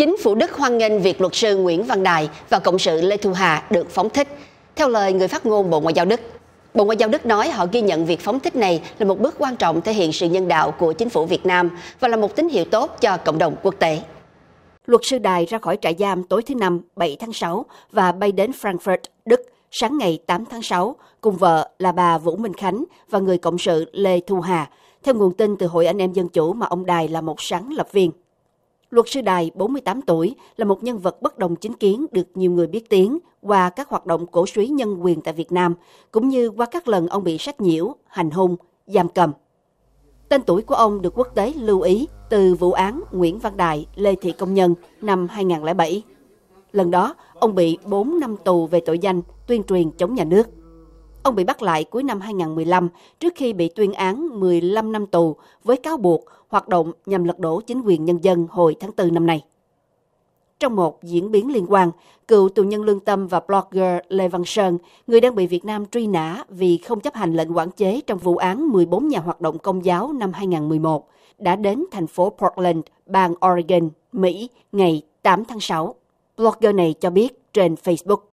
Chính phủ Đức hoan nghênh việc luật sư Nguyễn Văn Đài và cộng sự Lê Thu Hà được phóng thích. Theo lời người phát ngôn Bộ Ngoại giao Đức, Bộ Ngoại giao Đức nói họ ghi nhận việc phóng thích này là một bước quan trọng thể hiện sự nhân đạo của chính phủ Việt Nam và là một tín hiệu tốt cho cộng đồng quốc tế. Luật sư Đài ra khỏi trại giam tối thứ Năm 7 tháng 6 và bay đến Frankfurt, Đức sáng ngày 8 tháng 6 cùng vợ là bà Vũ Minh Khánh và người cộng sự Lê Thu Hà, theo nguồn tin từ Hội Anh em Dân Chủ mà ông Đài là một sáng lập viên. Luật sư Đài, 48 tuổi, là một nhân vật bất đồng chính kiến được nhiều người biết tiếng qua các hoạt động cổ suý nhân quyền tại Việt Nam, cũng như qua các lần ông bị sách nhiễu, hành hung, giam cầm. Tên tuổi của ông được quốc tế lưu ý từ vụ án Nguyễn Văn Đài, Lê Thị Công Nhân năm 2007. Lần đó, ông bị 4 năm tù về tội danh tuyên truyền chống nhà nước. Ông bị bắt lại cuối năm 2015 trước khi bị tuyên án 15 năm tù với cáo buộc hoạt động nhằm lật đổ chính quyền nhân dân hồi tháng 4 năm nay. Trong một diễn biến liên quan, cựu tù nhân lương tâm và blogger Lê Văn Sơn, người đang bị Việt Nam truy nã vì không chấp hành lệnh quản chế trong vụ án 14 nhà hoạt động công giáo năm 2011, đã đến thành phố Portland, bang Oregon, Mỹ ngày 8 tháng 6. Blogger này cho biết trên Facebook.